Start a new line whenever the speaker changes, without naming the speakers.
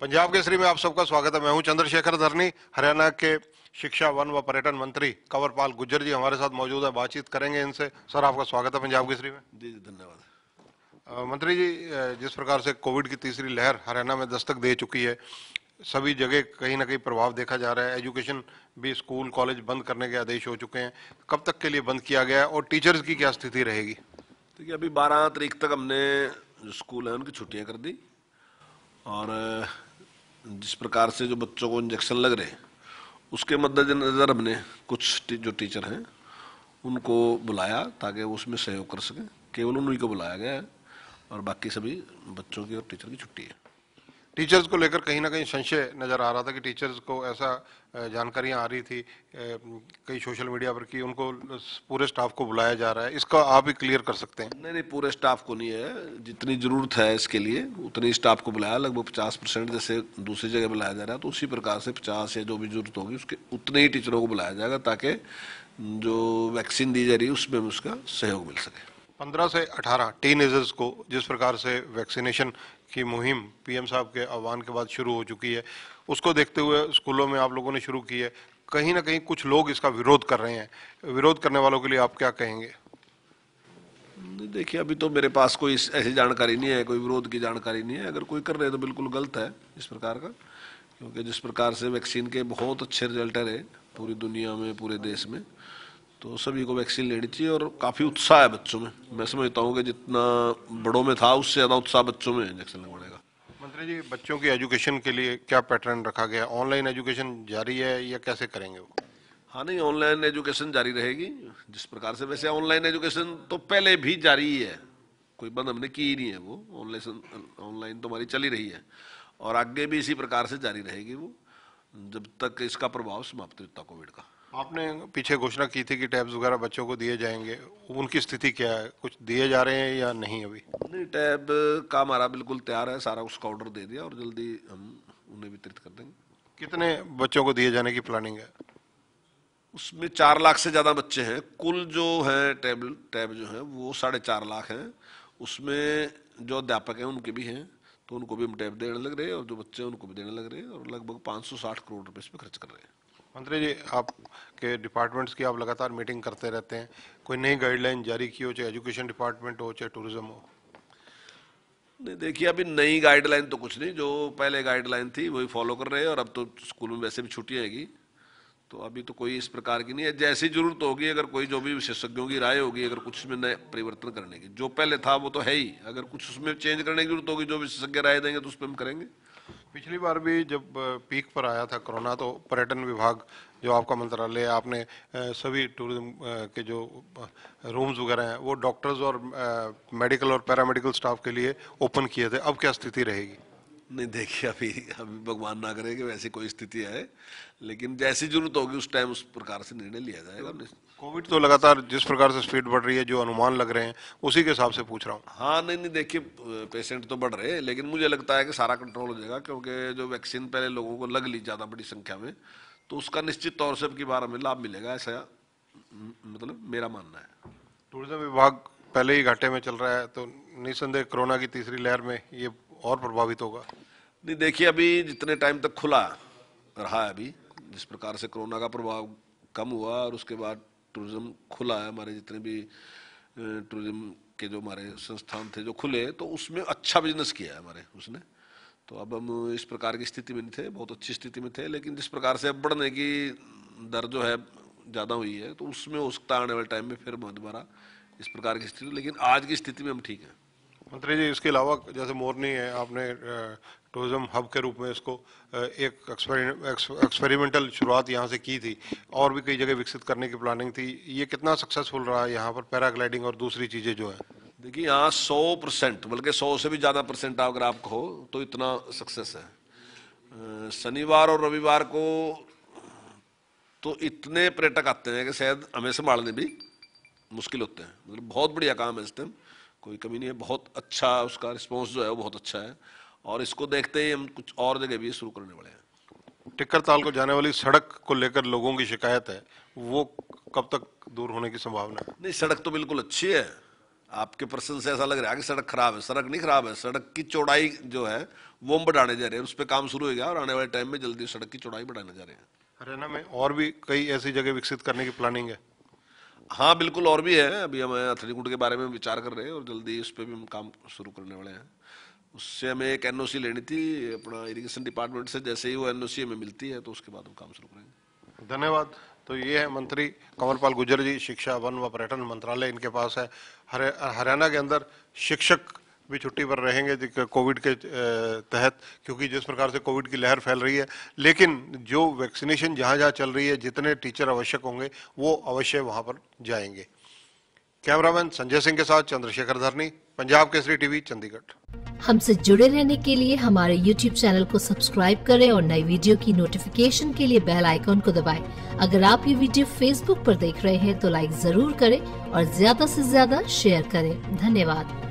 पंजाब केसरी में आप सबका स्वागत है मैं हूं चंद्रशेखर धरनी हरियाणा के शिक्षा वन व पर्यटन मंत्री कंवरपाल गुज्जर जी हमारे साथ मौजूद है बातचीत करेंगे इनसे सर आपका स्वागत है पंजाब केसरी
में जी जी धन्यवाद
मंत्री जी जिस प्रकार से कोविड की तीसरी लहर हरियाणा में दस्तक दे चुकी है सभी जगह कहीं ना कहीं प्रभाव देखा जा रहा है एजुकेशन भी स्कूल कॉलेज बंद करने के आदेश हो चुके हैं कब तक के लिए बंद किया गया है और टीचर्स की क्या स्थिति रहेगी
देखिए अभी बारह तारीख तक हमने जो स्कूल है उनकी छुट्टियाँ कर दी और जिस प्रकार से जो बच्चों को इंजेक्शन लग रहे उसके मद्देनज़र हमने कुछ जो टीचर हैं उनको बुलाया ताकि वो उसमें सहयोग कर सकें केवल उन्हीं को बुलाया गया है और बाकी सभी बच्चों की और टीचर की छुट्टी है टीचर्स को
लेकर कहीं ना कहीं संशय नज़र आ रहा था कि टीचर्स को ऐसा जानकारियां आ रही थी कई सोशल मीडिया पर कि उनको पूरे
स्टाफ को बुलाया जा रहा है इसका आप ही क्लियर कर सकते हैं नहीं नहीं पूरे स्टाफ को नहीं है जितनी ज़रूरत है इसके लिए उतनी स्टाफ को बुलाया लगभग पचास परसेंट जैसे दूसरी जगह बुलाया जा रहा है तो उसी प्रकार से पचास या जो भी ज़रूरत होगी उसके उतने ही टीचरों को बुलाया जाएगा ताकि जो वैक्सीन दी जा रही है उसमें उसका सहयोग मिल सके
15 से 18 टीन एजर्स को जिस प्रकार से वैक्सीनेशन की मुहिम पीएम साहब के आह्वान के बाद शुरू हो चुकी है उसको देखते हुए स्कूलों में आप लोगों ने शुरू की है कहीं ना कहीं कुछ लोग इसका
विरोध कर रहे हैं विरोध करने वालों के लिए आप क्या कहेंगे देखिए अभी तो मेरे पास कोई ऐसी जानकारी नहीं है कोई विरोध की जानकारी नहीं है अगर कोई कर रहे तो बिल्कुल गलत है इस प्रकार का क्योंकि जिस प्रकार से वैक्सीन के बहुत अच्छे रिजल्ट रहे पूरी दुनिया में पूरे देश में तो सभी को वैक्सीन लेनी चाहिए और काफ़ी उत्साह है बच्चों में मैं समझता हूँ कि जितना बड़ों में था उससे ज़्यादा उत्साह बच्चों में इंजेक्शन लगवाने का
मंत्री जी बच्चों की एजुकेशन के लिए क्या पैटर्न रखा गया ऑनलाइन एजुकेशन जारी है या कैसे करेंगे वो
हाँ नहीं ऑनलाइन एजुकेशन जारी रहेगी जिस प्रकार से वैसे ऑनलाइन एजुकेशन तो पहले भी जारी ही है कोई बंद हमने की ही नहीं है वो ऑनलाइन ऑनलाइन तो हमारी चली रही है और आगे भी इसी प्रकार से जारी रहेगी वो जब तक इसका प्रभाव समाप्त होता कोविड का
आपने पीछे घोषणा की थी कि टैब्स वगैरह बच्चों को दिए जाएंगे उनकी स्थिति क्या है कुछ दिए जा रहे हैं या नहीं अभी
नहीं टैब का हमारा बिल्कुल तैयार है सारा उसका ऑर्डर दे दिया और जल्दी हम उन्हें वितरित कर देंगे कितने
बच्चों को दिए जाने की प्लानिंग है
उसमें चार लाख से ज़्यादा बच्चे हैं कुल जो है टैब टैब जो है वो साढ़े चार लाख हैं उसमें जो अध्यापक हैं उनके भी हैं तो उनको भी हम टैब देने लग रहे हैं और जो बच्चे हैं उनको भी देने लग रहे हैं और लगभग 560 करोड़ रुपए इस पर खर्च कर रहे हैं मंत्री जी आप के
डिपार्टमेंट्स की आप लगातार मीटिंग करते रहते हैं कोई नई गाइडलाइन जारी की हो चाहे एजुकेशन डिपार्टमेंट हो चाहे
टूरिज्म हो नहीं देखिए अभी नई गाइडलाइन तो कुछ नहीं जो पहले गाइडलाइन थी वही फॉलो कर रहे हैं और अब तो स्कूल में वैसे भी छुट्टी आएगी तो अभी तो कोई इस प्रकार की नहीं है जैसी जरूरत होगी अगर कोई जो भी विशेषज्ञों की राय होगी अगर कुछ उसमें नए परिवर्तन करने की जो पहले था वो तो है ही अगर कुछ उसमें चेंज करने की जरूरत होगी जो विशेषज्ञ राय देंगे तो उस पर हम करेंगे
पिछली बार भी जब पीक पर आया था कोरोना तो पर्यटन विभाग जो आपका मंत्रालय है आपने सभी टूरिज्म के जो रूम्स वगैरह हैं वो डॉक्टर्स और मेडिकल और पैरामेडिकल स्टाफ के लिए ओपन किए थे अब क्या स्थिति रहेगी नहीं देखिए अभी
अभी भगवान ना करे कि वैसी कोई स्थिति है लेकिन जैसी जरूरत होगी उस टाइम उस प्रकार से निर्णय लिया जाएगा कोविड तो, तो लगातार
जिस प्रकार से स्पीड बढ़ रही है जो अनुमान लग रहे हैं उसी के हिसाब से पूछ रहा हूँ
हाँ नहीं नहीं देखिए पेशेंट तो बढ़ रहे हैं लेकिन मुझे लगता है कि सारा कंट्रोल हो जाएगा क्योंकि जो वैक्सीन पहले लोगों को लग ली ज़्यादा बड़ी संख्या में तो उसका निश्चित तौर से अब बारे बार हमें लाभ मिलेगा ऐसा मतलब मेरा मानना है टूरिज्म विभाग
पहले ही घाटे में चल रहा है तो निसंदेह कोरोना की तीसरी लहर में ये और प्रभावित होगा
नहीं देखिए अभी जितने टाइम तक खुला रहा है अभी जिस प्रकार से कोरोना का प्रभाव कम हुआ और उसके बाद टूरिज्म खुला है हमारे जितने भी टूरिज्म के जो हमारे संस्थान थे जो खुले तो उसमें अच्छा बिजनेस किया है हमारे उसने तो अब हम इस प्रकार की स्थिति में नहीं थे बहुत अच्छी स्थिति में थे लेकिन जिस प्रकार से अब बढ़ने की दर जो है ज़्यादा हुई है तो उसमें उसका आने वाले टाइम में फिर दोबारा इस प्रकार की स्थिति लेकिन आज की स्थिति में हम ठीक हैं
मंत्री जी इसके अलावा जैसे मोरनी है आपने टूरिज्म हब के रूप में इसको एक एक्सपेरिमेंटल शुरुआत यहाँ से की थी और भी कई जगह विकसित करने की प्लानिंग थी ये कितना सक्सेसफुल रहा है यहाँ पर पैराग्लाइडिंग और दूसरी चीज़ें जो है
देखिए यहाँ सौ परसेंट बल्कि सौ से भी ज़्यादा परसेंट अगर आप कहो तो इतना सक्सेस है शनिवार और रविवार को तो इतने पर्यटक आते हैं कि शायद हमें संभालने भी मुश्किल होते हैं मतलब बहुत बढ़िया काम है इस टाइम कोई कमी नहीं है बहुत अच्छा उसका रिस्पॉन्स जो है वो बहुत अच्छा है और इसको देखते ही हम कुछ और जगह भी शुरू करने वाले
हैं टिक्कर ताल को जाने वाली सड़क को लेकर लोगों की शिकायत है वो कब तक दूर
होने की संभावना है नहीं सड़क तो बिल्कुल अच्छी है आपके प्रश्न से ऐसा लग रहा है कि सड़क खराब है सड़क नहीं खराब है सड़क की चौड़ाई जो है वो हम बढ़ाने जा रहे हैं उस पर काम शुरू हो गया और आने वाले टाइम में जल्दी सड़क की चौड़ाई बढ़ाने जा रहे हैं हरियाणा में और भी कई ऐसी जगह विकसित करने की प्लानिंग है हाँ बिल्कुल और भी है अभी हम अथलीकुंड के बारे में विचार कर रहे हैं और जल्दी उस पर भी हम काम शुरू करने वाले हैं उससे हमें एक एन लेनी थी अपना इरिगेशन डिपार्टमेंट से जैसे ही वो एन हमें मिलती है तो उसके बाद हम काम शुरू करेंगे धन्यवाद तो ये है
मंत्री कंवरपाल गुजर जी शिक्षा वन व पर्यटन मंत्रालय इनके पास है हरियाणा के अंदर शिक्षक भी छुट्टी पर रहेंगे कोविड के तहत क्योंकि जिस प्रकार से कोविड की लहर फैल रही है लेकिन जो वैक्सीनेशन जहाँ जहाँ चल रही है जितने टीचर आवश्यक होंगे वो अवश्य वहाँ पर जाएंगे कैमरामैन संजय सिंह के साथ चंद्रशेखर धरनी पंजाब केसरी टीवी चंडीगढ़ हमसे जुड़े रहने के लिए हमारे यूट्यूब चैनल को सब्सक्राइब करें और नई वीडियो की नोटिफिकेशन के लिए बेल आइकॉन को दबाएं। अगर आप ये वीडियो फेसबुक पर देख रहे हैं तो लाइक जरूर करें और ज्यादा से ज्यादा शेयर करें धन्यवाद